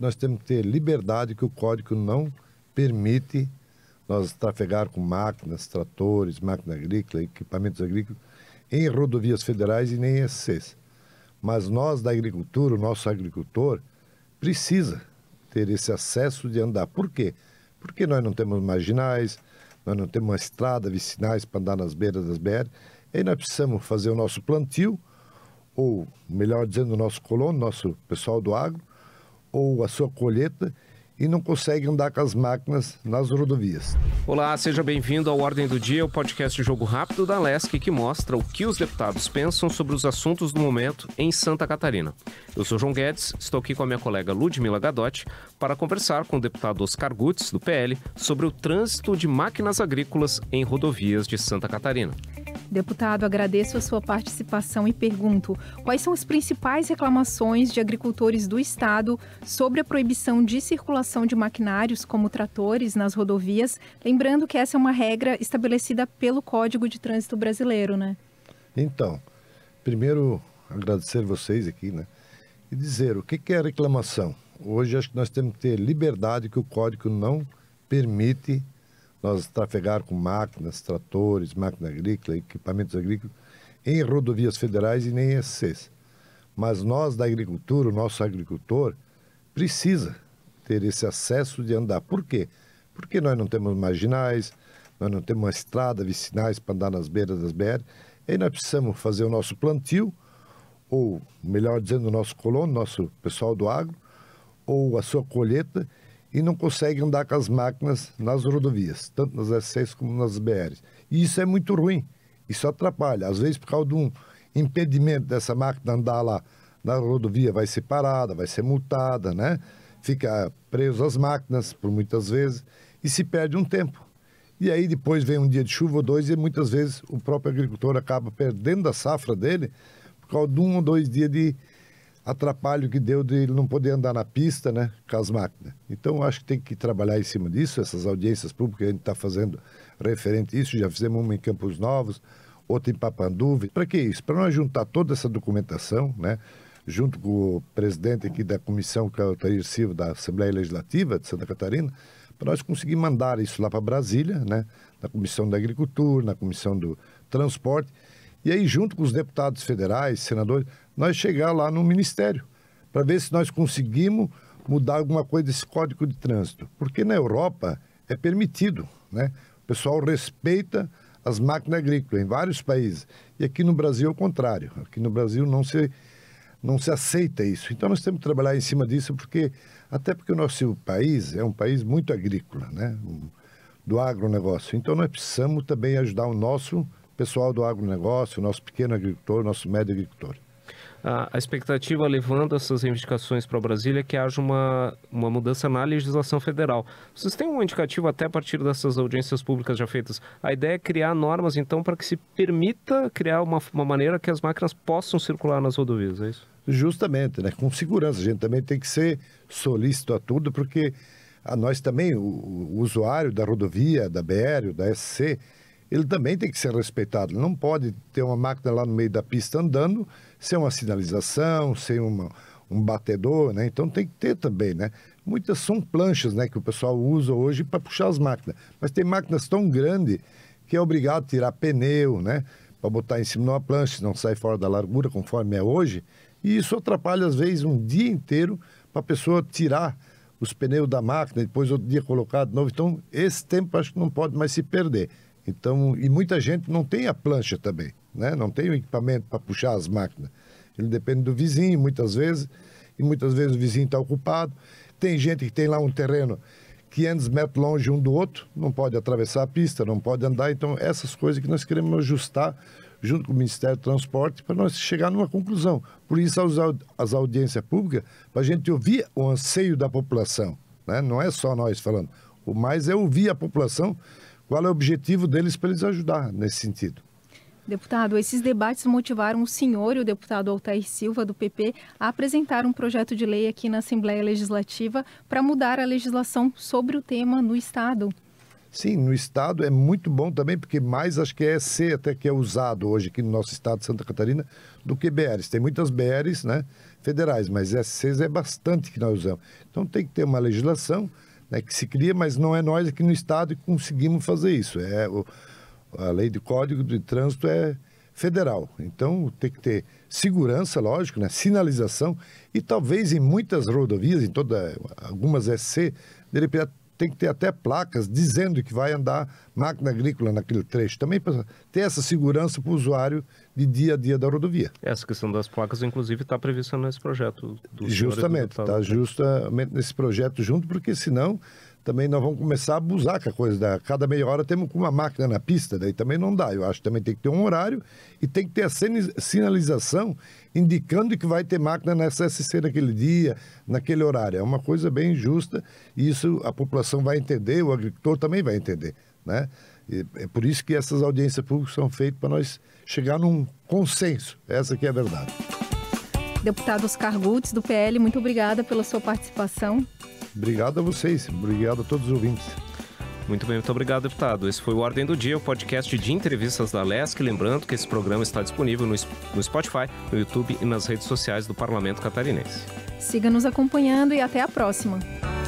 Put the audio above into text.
nós temos que ter liberdade que o código não permite nós trafegar com máquinas, tratores, máquina agrícola, equipamentos agrícolas em rodovias federais e nem em SCs. Mas nós da agricultura, o nosso agricultor, precisa ter esse acesso de andar. Por quê? Porque nós não temos marginais, nós não temos uma estrada vicinais para andar nas beiras das BR. E nós precisamos fazer o nosso plantio, ou melhor dizendo, o nosso colono, nosso pessoal do agro, ou a sua colheita e não consegue andar com as máquinas nas rodovias. Olá, seja bem-vindo ao Ordem do Dia, o podcast Jogo Rápido da LESC que mostra o que os deputados pensam sobre os assuntos do momento em Santa Catarina. Eu sou João Guedes, estou aqui com a minha colega Ludmila Gadotti para conversar com o deputado Oscar Gutz, do PL, sobre o trânsito de máquinas agrícolas em rodovias de Santa Catarina. Deputado, agradeço a sua participação e pergunto: quais são as principais reclamações de agricultores do Estado sobre a proibição de circulação de maquinários como tratores nas rodovias? Lembrando que essa é uma regra estabelecida pelo Código de Trânsito Brasileiro, né? Então, primeiro agradecer vocês aqui, né? E dizer o que é reclamação. Hoje acho que nós temos que ter liberdade que o código não permite nós trafegar com máquinas, tratores, máquina agrícola, equipamentos agrícolas em rodovias federais e nem SCs. Mas nós da agricultura, o nosso agricultor, precisa ter esse acesso de andar. Por quê? Porque nós não temos marginais, nós não temos uma estrada vicinais para andar nas beiras das BR, e nós precisamos fazer o nosso plantio, ou melhor dizendo, o nosso colono, nosso pessoal do agro, ou a sua colheita, e não consegue andar com as máquinas nas rodovias, tanto nas S6 como nas BRs. E isso é muito ruim, isso atrapalha. Às vezes, por causa de um impedimento dessa máquina andar lá na rodovia, vai ser parada, vai ser multada, né? Fica preso às máquinas por muitas vezes e se perde um tempo. E aí depois vem um dia de chuva ou dois e muitas vezes o próprio agricultor acaba perdendo a safra dele por causa de um ou dois dias de atrapalho que deu de ele não poder andar na pista, né, com as máquinas. Então, acho que tem que trabalhar em cima disso, essas audiências públicas a gente está fazendo referente a isso, já fizemos uma em Campos Novos, outra em Papanduva. Para que isso? Para nós juntar toda essa documentação, né, junto com o presidente aqui da comissão, que é o Tair Silva, da Assembleia Legislativa de Santa Catarina, para nós conseguir mandar isso lá para Brasília, né, na Comissão da Agricultura, na Comissão do Transporte, e aí, junto com os deputados federais, senadores, nós chegar lá no Ministério, para ver se nós conseguimos mudar alguma coisa desse Código de Trânsito. Porque na Europa é permitido, né? O pessoal respeita as máquinas agrícolas em vários países. E aqui no Brasil é o contrário. Aqui no Brasil não se, não se aceita isso. Então nós temos que trabalhar em cima disso, porque até porque o nosso país é um país muito agrícola, né? do agronegócio. Então nós precisamos também ajudar o nosso pessoal do agronegócio, o nosso pequeno agricultor, o nosso médio agricultor a, expectativa levando essas reivindicações para Brasília é que haja uma, uma mudança na legislação federal. Vocês têm um indicativo até a partir dessas audiências públicas já feitas? A ideia é criar normas, então, para que se permita criar uma, uma maneira que as máquinas possam circular nas rodovias, é isso? Justamente, né? com segurança. A gente também tem que ser solícito a tudo, porque a nós também, o, o usuário da rodovia, da BR, da SC, ele também tem que ser respeitado. Não pode ter uma máquina lá no meio da pista andando sem uma sinalização, sem uma, um batedor, né? Então tem que ter também, né? Muitas são planchas, né, que o pessoal usa hoje para puxar as máquinas. Mas tem máquinas tão grandes que é obrigado a tirar pneu, né? Para botar em cima de uma plancha, não sai fora da largura conforme é hoje. E isso atrapalha, às vezes, um dia inteiro para a pessoa tirar os pneus da máquina, depois outro dia colocar de novo. Então, esse tempo acho que não pode mais se perder. Então, e muita gente não tem a plancha também, né? Não tem o equipamento para puxar as máquinas. Ele depende do vizinho, muitas vezes, e muitas vezes o vizinho está ocupado. Tem gente que tem lá um terreno 500 metros longe um do outro, não pode atravessar a pista, não pode andar. Então, essas coisas que nós queremos ajustar junto com o Ministério do Transporte para nós chegar numa conclusão. Por isso, as, aud as audiências públicas, para a gente ouvir o anseio da população. Né? Não é só nós falando, o mais é ouvir a população qual é o objetivo deles para eles ajudar nesse sentido. Deputado, esses debates motivaram o senhor e o deputado Altair Silva, do PP, a apresentar um projeto de lei aqui na Assembleia Legislativa para mudar a legislação sobre o tema no Estado. Sim, no Estado é muito bom também, porque mais acho que é C até que é usado hoje aqui no nosso Estado de Santa Catarina do que BRs. Tem muitas BRs né, federais, mas SCs é, é bastante que nós usamos. Então tem que ter uma legislação né, que se cria, mas não é nós aqui no Estado que conseguimos fazer isso. É o, a lei de código de trânsito é federal. Então tem que ter segurança, lógico, né, sinalização e talvez em muitas rodovias, em toda, algumas SC, é de repente tem que ter até placas dizendo que vai andar máquina agrícola naquele trecho. Também para ter essa segurança para o usuário de dia a dia da rodovia. Essa questão das placas, inclusive, está prevista nesse projeto do Justamente, está justamente nesse projeto junto, porque senão também nós vamos começar a abusar com a coisa da. Cada meia hora temos uma máquina na pista, daí também não dá. Eu acho que também tem que ter um horário e tem que ter a sinalização indicando que vai ter máquina na SSC naquele dia, naquele horário. É uma coisa bem justa e isso a população vai entender, o agricultor também vai entender. Né? E é por isso que essas audiências públicas são feitas para nós chegar num consenso. Essa que é a verdade. Deputado Oscar Gutz, do PL, muito obrigada pela sua participação. Obrigado a vocês, obrigado a todos os ouvintes. Muito bem, muito obrigado, deputado. Esse foi o Ordem do Dia, o podcast de entrevistas da LESC. Lembrando que esse programa está disponível no Spotify, no YouTube e nas redes sociais do Parlamento Catarinense. Siga nos acompanhando e até a próxima.